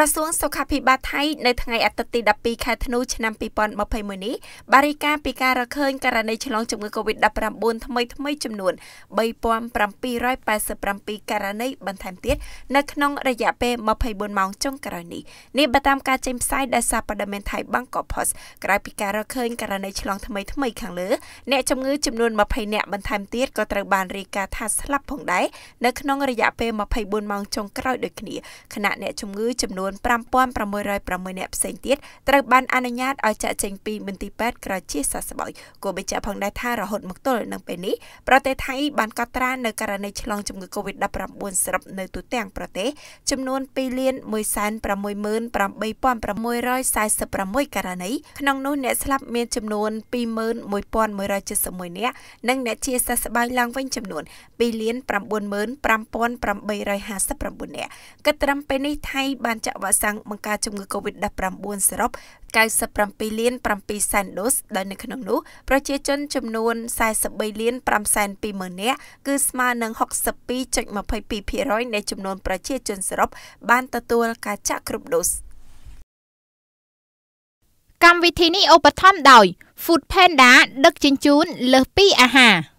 ក្រសួងសុខាភិបាលថៃនៅថ្ងៃអាទិត្យទី12ខែធ្នូឆ្នាំ2021នេះបារិកាពីការរកឃើញករណីឆ្លងជំងឺ Covid-19 ថ្មីថ្មីចំនួន3787ករណីបន្ថែមទៀតនៅក្នុងរយៈពេល24ម៉ោងចុងក្រោយនេះនេះបើតាមការចេញផ្សាយដោយសារព័ត៌មានថៃ Bangkok Post ក្រៅពីការរកឃើញករណីឆ្លងថ្មីថ្មីខាងលើអ្នកជំងឺចំនួន20អ្នកបន្ថែមទៀតក៏ត្រូវបានរាយការណ៍ថាស្លាប់ផងដែរនៅក្នុងរយៈពេល24ម៉ោងចុងក្រោយដូចគ្នាខណៈអ្នកជំងឺចំនួនន5606អ្នកផ្សេងទៀតត្រូវបានអនុញ្ញាតឲ្យចាក់ចេញពីមន្ទីរពេទ្យក្រជាសះស្បើយគូបញ្ជាក់ផងដែរថារហូតមកទល់នឹងពេលនេះប្រទេសថៃបានកត់ត្រានៅករណីឆ្លងជំងឺ Covid-19 សរុបនៅទូទាំងប្រទេសចំនួន2លាន168,646ករណីក្នុងនោះអ្នកស្លាប់មានចំនួន21,171នាក់និងអ្នកជាសះស្បើយឡើងវិញចំនួន2លាន95859នាក់គិតត្រឹមពេលនេះថៃបានចាក់វ៉ាក់សាំងបង្ការជំងឺ Covid-19 សរុប97លាន7សែនដូសដោយនៅក្នុងនោះប្រជាជនចំនួន43លាន5សែន20,000នាក់គឺស្មើនឹង62.22%នៃ ចំនួន ប្រជាជនសរុបបានទទួលការចាក់គ្រប់ដូសកម្មវិធីនេះឧបត្ថម្ភដោយ Food Panda ដឹកជញ្ជូនលើសពីអាហារ